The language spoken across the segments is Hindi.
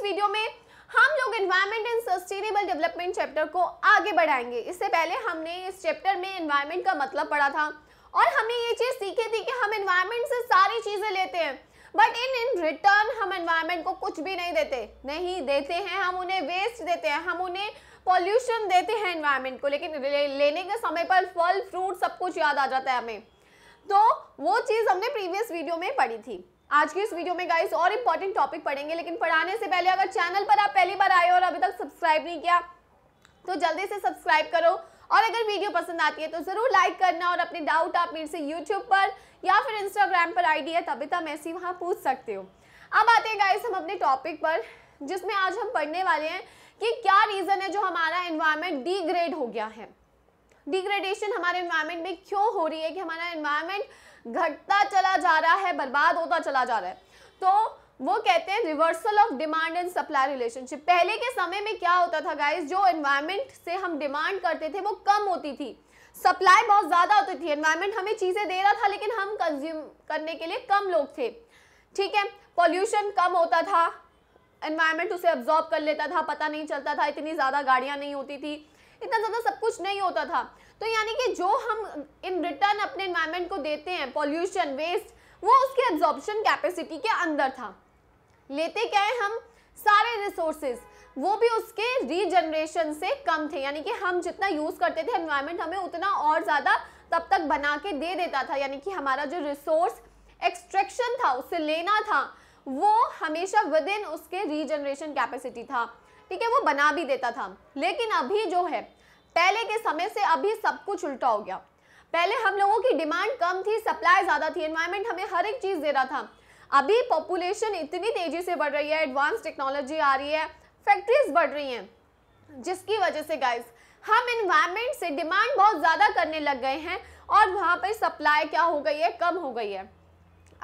इस वीडियो में हम लोग environment and sustainable development chapter को आगे बढ़ाएंगे इससे पहले हमने इस चैप्टर में इन्वायरमेंट का मतलब पढ़ा था और हमने ये चीज़ सीखी थी कि हम इन्वायरमेंट से सारी चीज़ें लेते हैं बट इन इन रिटर्न हम इन्वायरमेंट को कुछ भी नहीं देते नहीं देते हैं हम उन्हें वेस्ट देते हैं हम उन्हें पॉल्यूशन देते हैं इन्वायरमेंट को लेकिन लेने के समय पर फल फ्रूट सब कुछ याद आ जाता है हमें तो वो चीज़ हमने प्रीवियस वीडियो में पढ़ी थी आज के इस वीडियो में गाइस और इम्पॉर्टेंट टॉपिक पढ़ेंगे लेकिन पढ़ाने से पहले अगर चैनल पर आप पहली बार आए और अभी तक सब्सक्राइब नहीं किया तो जल्दी से सब्सक्राइब करो और अगर वीडियो पसंद आती है तो ज़रूर लाइक करना और अपने डाउट आप मेरे से यूट्यूब पर या फिर इंस्टाग्राम पर आईडी है तभी तब तो ऐसी वहाँ पूछ सकते हो अब आते हैं गाइस हम अपने टॉपिक पर जिसमें आज हम पढ़ने वाले हैं कि क्या रीज़न है जो हमारा इन्वायरमेंट डिग्रेड हो गया है डिग्रेडेशन हमारे इन्वायरमेंट में क्यों हो रही है कि हमारा इन्वायरमेंट घटता चला जा रहा है बर्बाद होता चला जा रहा है तो वो कहते हैं reversal of demand and supply relationship पहले के समय में क्या होता था गाइज जो एनवायरमेंट से हम डिमांड करते थे वो कम होती थी सप्लाई बहुत ज़्यादा होती थी एनवायरमेंट हमें चीज़ें दे रहा था लेकिन हम कंज्यूम करने के लिए कम लोग थे ठीक है पॉल्यूशन कम होता था एनवायरमेंट उसे अब्जॉर्ब कर लेता था पता नहीं चलता था इतनी ज़्यादा गाड़ियाँ नहीं होती थी इतना ज़्यादा कुछ नहीं होता था तो यानी कि जो हम इन रिटर्न अपने इन्वायरमेंट को देते हैं पॉल्यूशन वेस्ट वो उसके एब्जॉर्प्शन कैपेसिटी के अंदर था लेते क्या है हम सारे रिसोर्सेज वो भी उसके रीजनरेशन से कम थे यानी कि हम जितना यूज़ करते थे एनवायरनमेंट हमें उतना और ज़्यादा तब तक बना के दे देता था यानी कि हमारा जो रिसोर्स एक्सट्रैक्शन था उससे लेना था वो हमेशा विद इन उसके रीजनरेशन कैपेसिटी था ठीक है वो बना भी देता था लेकिन अभी जो है पहले के समय से अभी सब कुछ उल्टा हो गया पहले हम लोगों की डिमांड कम थी सप्लाई ज़्यादा थी एनवायरमेंट हमें हर एक चीज़ दे रहा था अभी पॉपुलेशन इतनी तेज़ी से बढ़ रही है एडवांस टेक्नोलॉजी आ रही है फैक्ट्रीज बढ़ रही हैं जिसकी वजह से गाइज हम इन्वायरमेंट से डिमांड बहुत ज़्यादा करने लग गए हैं और वहाँ पर सप्लाई क्या हो गई है कम हो गई है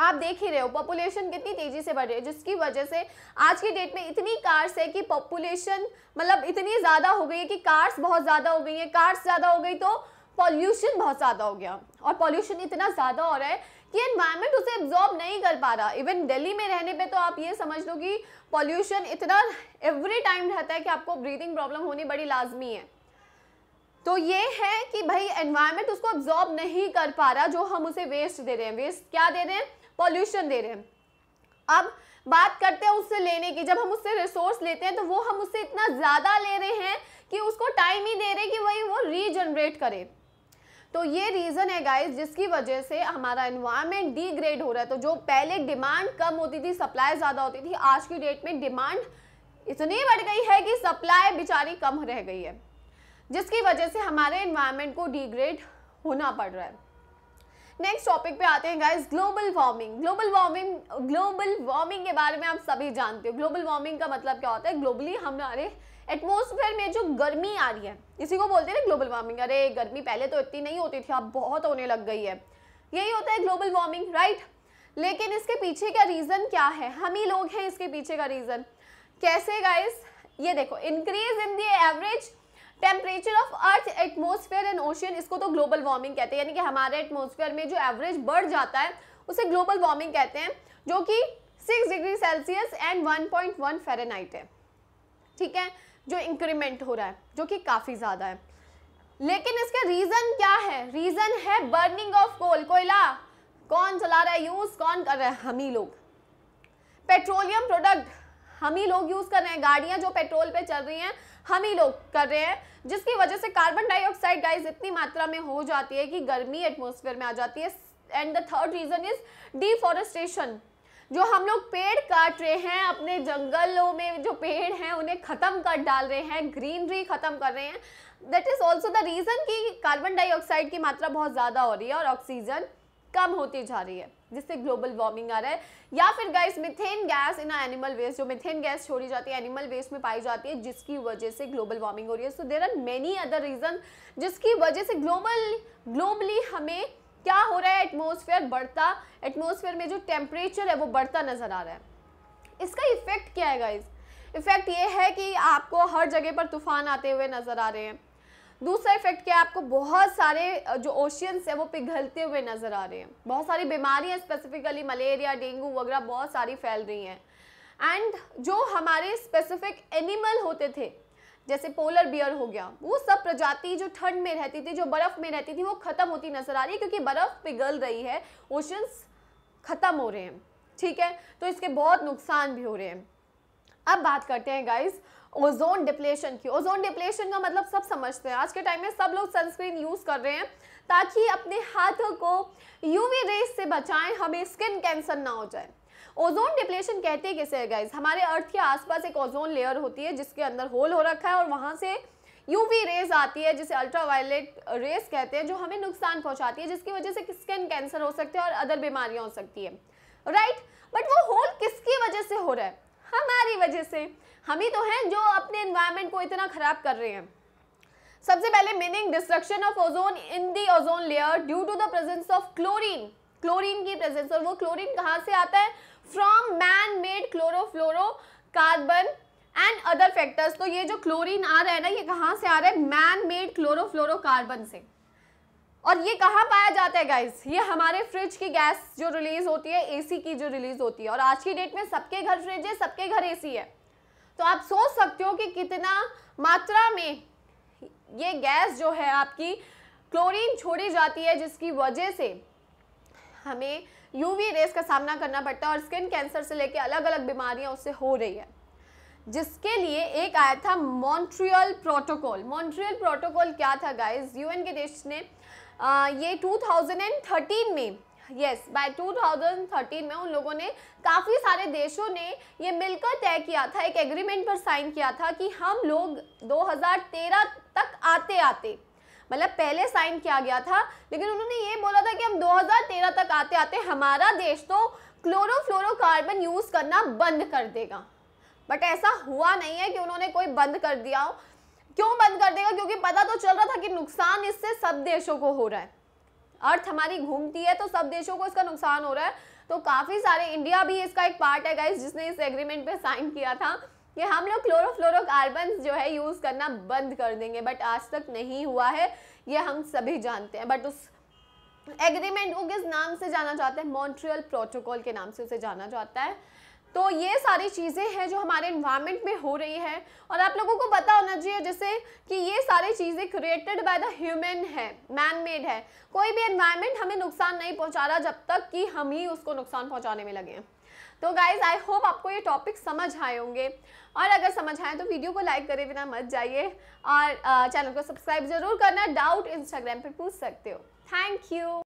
आप देख ही रहे हो पॉपुलेशन कितनी तेज़ी से बढ़ रही है जिसकी वजह से आज की डेट में इतनी कार्स है कि पॉपुलेशन मतलब इतनी ज़्यादा हो गई है कि कार्स बहुत ज़्यादा हो गई है कार्स ज़्यादा हो गई तो पॉल्यूशन बहुत ज़्यादा हो गया और पॉल्यूशन इतना ज़्यादा हो रहा है कि एनवायरमेंट उसे एब्जॉर्ब नहीं कर पा रहा इवन दिल्ली में रहने पे तो आप ये समझ लो कि पॉल्यूशन इतना एवरी टाइम रहता है कि आपको ब्रीदिंग प्रॉब्लम होनी बड़ी लाजमी है तो ये है कि भाई एनवायरमेंट उसको एब्जॉर्ब नहीं कर पा रहा जो हम उसे वेस्ट दे रहे हैं वेस्ट क्या दे रहे हैं पॉल्यूशन दे रहे हैं अब बात करते हैं उससे लेने की जब हम उससे रिसोर्स लेते हैं तो वो हम उससे इतना ज़्यादा ले रहे हैं कि उसको टाइम ही दे रहे कि वही वो रीजनरेट करे तो ये रीज़न है गाइस जिसकी वजह से हमारा इन्वायरमेंट डिग्रेड हो रहा है तो जो पहले डिमांड कम होती थी सप्लाई ज़्यादा होती थी आज की डेट में डिमांड इतनी बढ़ गई है कि सप्लाई बेचारी कम रह गई है जिसकी वजह से हमारे इन्वायरमेंट को डिग्रेड होना पड़ रहा है नेक्स्ट टॉपिक पे आते हैं guys global warming global warming global warming के बारे में आप सभी जानते हो ग्लोबल वार्मिंग का मतलब क्या होता है ग्लोबली हमारे एटमोसफेयर में जो गर्मी आ रही है इसी को बोलते हैं ना ग्लोबल वार्मिंग अरे गर्मी पहले तो इतनी नहीं होती थी अब बहुत होने लग गई है यही होता है ग्लोबल वार्मिंग राइट लेकिन इसके पीछे का रीज़न क्या है हम ही लोग हैं इसके पीछे का रीज़न कैसे गाइस ये देखो increase in the average temperature of earth atmosphere and ocean इसको तो ग्लोबल वार्मिंग कहते हैं यानी कि हमारे एटमोसफेयर में जो एवरेज बढ़ जाता है उसे ग्लोबल वार्मिंग कहते हैं जो कि six degree Celsius and one point one Fahrenheit है ठीक है जो इंक्रीमेंट हो रहा है जो कि काफ़ी ज़्यादा है लेकिन इसके रीज़न क्या है रीज़न है बर्निंग ऑफ कोल कोयला कौन चला रहा है यूज़ कौन कर रहा है हम ही लोग पेट्रोलियम प्रोडक्ट हम ही लोग यूज़ कर रहे हैं गाड़ियाँ जो पेट्रोल पे चल रही हैं हम ही लोग कर रहे हैं जिसकी वजह से कार्बन डाइऑक्साइड गाइस इतनी मात्रा में हो जाती है कि गर्मी एटमोसफेयर में आ जाती है and the third reason is deforestation जो हम लोग पेड़ काट रहे हैं अपने जंगलों में जो पेड़ हैं उन्हें ख़त्म कर डाल रहे हैं ग्रीनरी ख़त्म कर रहे हैं that is also the reason कि कार्बन डाइऑक्साइड की मात्रा बहुत ज़्यादा हो रही है और ऑक्सीजन कम होती जा रही है जिससे ग्लोबल वार्मिंग आ रहा है या फिर gas methane gas in animal waste जो मिथेन गैस छोड़ी जाती है एनिमल वेस्ट में पाई जाती है जिसकी वजह से ग्लोबल वार्मिंग हो रही है so there are many other reason जिसकी वजह से ग्लोबल ग्लोबली हमें क्या हो रहा है एटमोसफेयर बढ़ता एटमोसफेयर में जो टेम्परेचर है वो बढ़ता नज़र आ रहा है इसका इफेक्ट क्या है गाइज इफेक्ट ये है कि आपको हर जगह पर तूफान आते हुए नज़र आ रहे हैं दूसरा इफेक्ट क्या है आपको बहुत सारे जो ओशियंस है वो पिघलते हुए नज़र आ रहे हैं बहुत सारी बीमारियाँ स्पेसिफिकली मलेरिया डेंगू वगैरह बहुत सारी फैल रही हैं एंड जो हमारे स्पेसिफिक एनिमल होते थे जैसे पोलर बियर हो गया वो सब प्रजाति जो ठंड में रहती थी जो बर्फ़ में रहती थी वो ख़त्म होती नज़र आ रही है क्योंकि बर्फ़ पिघल रही है ओशंस ख़त्म हो रहे हैं ठीक है तो इसके बहुत नुकसान भी हो रहे हैं अब बात करते हैं गाइस ओजोन डिप्लेशन की ओजोन डिप्लेशन का मतलब सब समझते हैं आज के टाइम में सब लोग सनस्क्रीन यूज़ कर रहे हैं ताकि अपने हाथों को यूवी रेस से बचाएं हमें स्किन कैंसर ना हो जाए ओजोन डिप्लेशन कहते किसे है गाइज हमारे अर्थ के आसपास एक ओजोन लेयर होती है जिसके अंदर होल हो रखा है और वहाँ से यूवी रेज आती है जिसे अल्ट्रावायलेट रेस कहते हैं जो हमें नुकसान पहुंचाती है जिसकी वजह से स्किन कैंसर हो सकते हैं और अदर बीमारियां हो सकती है राइट right? बट वो होल किसकी वजह से हो रहा है हमारी वजह से हम ही तो हैं जो अपने इन्वायरमेंट को इतना ख़राब कर रहे हैं सबसे पहले meaning destruction of ozone in the ozone layer due to the presence of chlorine chlorine की प्रेजेंस और वो क्लोरीन कहाँ से आता है from man made chlorofluorocarbon and other factors तो ये जो क्लोरीन आ रहा है ना ये कहाँ से आ रहा है मैन मेड कार्बन से और ये कहाँ पाया जाता है गाइस ये हमारे फ्रिज की गैस जो रिलीज होती है एसी की जो रिलीज होती है और आज की डेट में सबके घर फ्रिज है सबके घर एसी है तो आप सोच सकते हो कि कितना मात्रा में ये गैस जो है आपकी क्लोरीन छोड़ी जाती है जिसकी वजह से हमें यूवी रेस का सामना करना पड़ता है और स्किन कैंसर से लेकर अलग अलग बीमारियाँ उससे हो रही है जिसके लिए एक आया था मॉन्ट्रियल प्रोटोकॉल मॉन्ट्रियल प्रोटोकॉल क्या था गाइज यूएन के देश ने ये 2013 में यस बाय 2013 में उन लोगों ने काफ़ी सारे देशों ने ये मिलकर तय किया था एक एग्रीमेंट पर साइन किया था कि हम लोग 2013 तक आते आते मतलब पहले साइन किया गया था लेकिन उन्होंने ये बोला था कि हम 2013 तक आते आते हमारा देश तो क्लोरोफ्लोरोकार्बन यूज़ करना बंद कर देगा बट ऐसा हुआ नहीं है कि उन्होंने कोई बंद कर दिया हो क्यों बंद कर देगा क्योंकि पता तो चल रहा था कि नुकसान इससे सब देशों को हो रहा है अर्थ हमारी घूमती है तो सब देशों को इसका नुकसान हो रहा है तो काफ़ी सारे इंडिया भी इसका एक पार्ट है गाइस जिसने इस एग्रीमेंट पे साइन किया था कि हम लोग क्लोरोफ्लोरोकार्बन जो है यूज़ करना बंद कर देंगे बट आज तक नहीं हुआ है ये हम सभी जानते हैं बट उस एग्रीमेंट को किस नाम से जाना जाता है मॉन्ट्रियल प्रोटोकॉल के नाम से उसे जाना जाता है तो ये सारी चीज़ें हैं जो हमारे इन्वायरमेंट में हो रही है और आप लोगों को पता होना चाहिए जैसे कि ये सारी चीज़ें क्रिएटेड बाय द ह्यूमन है मैन मेड है कोई भी इन्वायरमेंट हमें नुकसान नहीं पहुंचा रहा जब तक कि हम ही उसको नुकसान पहुंचाने में लगे तो गाइज आई होप आपको ये टॉपिक समझ आए होंगे और अगर समझ आए तो वीडियो को लाइक करे बिना मत जाइए और चैनल को सब्सक्राइब जरूर करना डाउट इंस्टाग्राम पर पूछ सकते हो थैंक यू